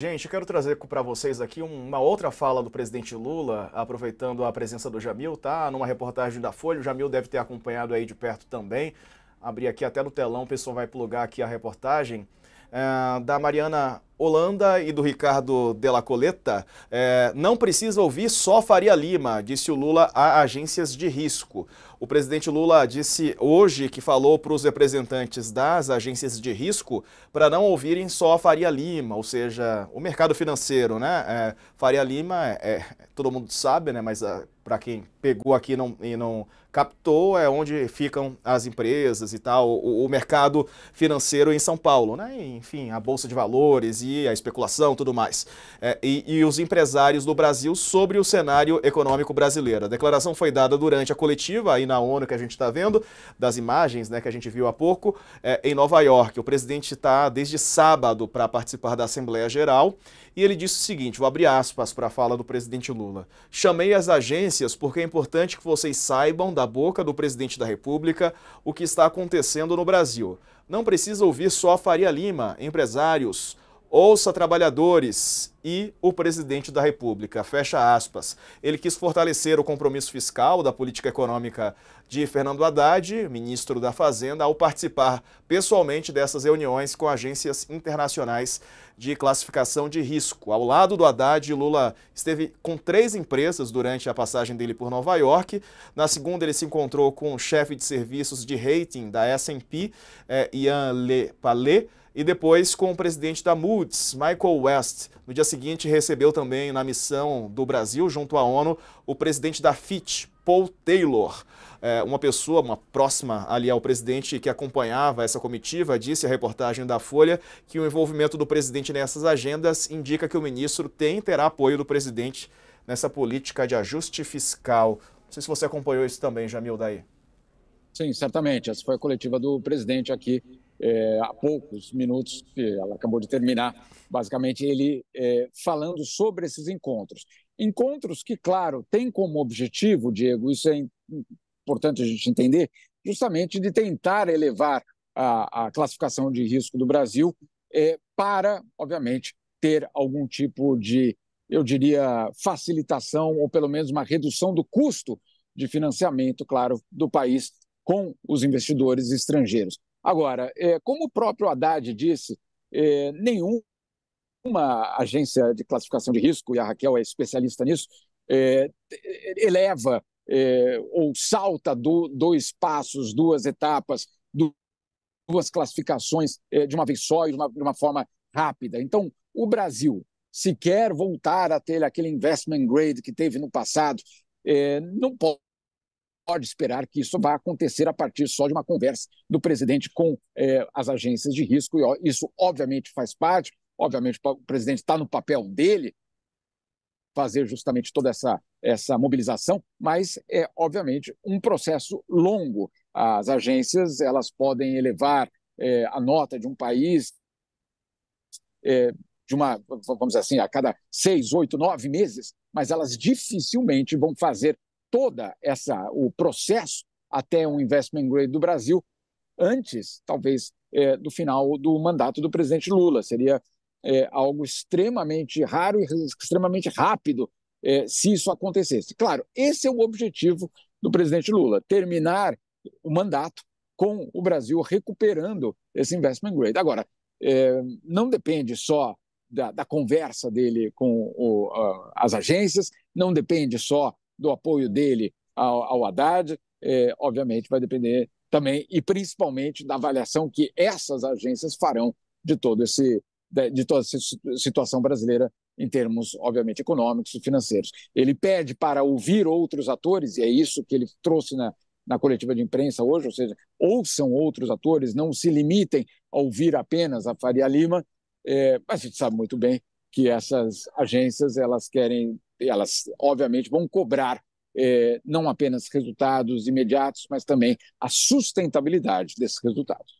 Gente, eu quero trazer para vocês aqui uma outra fala do presidente Lula, aproveitando a presença do Jamil, tá? Numa reportagem da Folha, o Jamil deve ter acompanhado aí de perto também. Abrir aqui até no telão, o pessoal vai plugar aqui a reportagem é, da Mariana Holanda e do Ricardo Della Coleta, é, não precisa ouvir só Faria Lima, disse o Lula a agências de risco. O presidente Lula disse hoje que falou para os representantes das agências de risco para não ouvirem só a Faria Lima, ou seja, o mercado financeiro, né? É, Faria Lima, é, é todo mundo sabe, né? Mas ah, para quem pegou aqui não, e não captou, é onde ficam as empresas e tal, o, o mercado financeiro em São Paulo, né? Enfim, a bolsa de valores e a especulação, tudo mais, é, e, e os empresários do Brasil sobre o cenário econômico brasileiro. A declaração foi dada durante a coletiva aí na ONU que a gente está vendo, das imagens né, que a gente viu há pouco, é, em Nova York. O presidente está desde sábado para participar da Assembleia Geral e ele disse o seguinte, vou abrir aspas para a fala do presidente Lula. Chamei as agências porque é importante que vocês saibam da boca do presidente da República o que está acontecendo no Brasil. Não precisa ouvir só Faria Lima, empresários, Ouça, trabalhadores, e o presidente da República. Fecha aspas. Ele quis fortalecer o compromisso fiscal da política econômica de Fernando Haddad, ministro da Fazenda, ao participar pessoalmente dessas reuniões com agências internacionais de classificação de risco. Ao lado do Haddad, Lula esteve com três empresas durante a passagem dele por Nova York. Na segunda, ele se encontrou com o chefe de serviços de rating da S&P, eh, Ian Le Palais, e depois com o presidente da Moody's, Michael West. No dia seguinte, seguinte, recebeu também na missão do Brasil, junto à ONU, o presidente da FIT, Paul Taylor. É, uma pessoa, uma próxima ali ao presidente que acompanhava essa comitiva, disse à reportagem da Folha que o envolvimento do presidente nessas agendas indica que o ministro tem e terá apoio do presidente nessa política de ajuste fiscal. Não sei se você acompanhou isso também, Jamil, daí. Sim, certamente. Essa foi a coletiva do presidente aqui é, há poucos minutos, que ela acabou de terminar, basicamente ele é, falando sobre esses encontros. Encontros que, claro, têm como objetivo, Diego, isso é importante a gente entender, justamente de tentar elevar a, a classificação de risco do Brasil é, para, obviamente, ter algum tipo de, eu diria, facilitação ou pelo menos uma redução do custo de financiamento, claro, do país com os investidores estrangeiros. Agora, é, como o próprio Haddad disse, é, nenhuma agência de classificação de risco, e a Raquel é especialista nisso, é, eleva é, ou salta do, dois passos, duas etapas, duas classificações é, de uma vez só e de uma, de uma forma rápida. Então, o Brasil, se quer voltar a ter aquele investment grade que teve no passado, é, não pode pode esperar que isso vá acontecer a partir só de uma conversa do presidente com eh, as agências de risco. E isso, obviamente, faz parte. Obviamente, o presidente está no papel dele fazer justamente toda essa, essa mobilização, mas é, obviamente, um processo longo. As agências elas podem elevar eh, a nota de um país eh, de uma, vamos assim, a cada seis, oito, nove meses, mas elas dificilmente vão fazer toda essa o processo até um investment grade do Brasil antes, talvez, é, do final do mandato do presidente Lula. Seria é, algo extremamente raro e extremamente rápido é, se isso acontecesse. Claro, esse é o objetivo do presidente Lula: terminar o mandato com o Brasil recuperando esse investment grade. Agora, é, não depende só da, da, conversa dele com o, as agências, não depende só do apoio dele ao, ao Haddad, é, obviamente vai depender também e principalmente da avaliação que essas agências farão de todo esse de toda essa situação brasileira em termos, obviamente, econômicos e financeiros. Ele pede para ouvir outros atores, e é isso que ele trouxe na, na coletiva de imprensa hoje, ou seja, ouçam outros atores, não se limitem a ouvir apenas a Faria Lima, é, mas a gente sabe muito bem que essas agências elas querem elas obviamente vão cobrar eh, não apenas resultados imediatos, mas também a sustentabilidade desses resultados.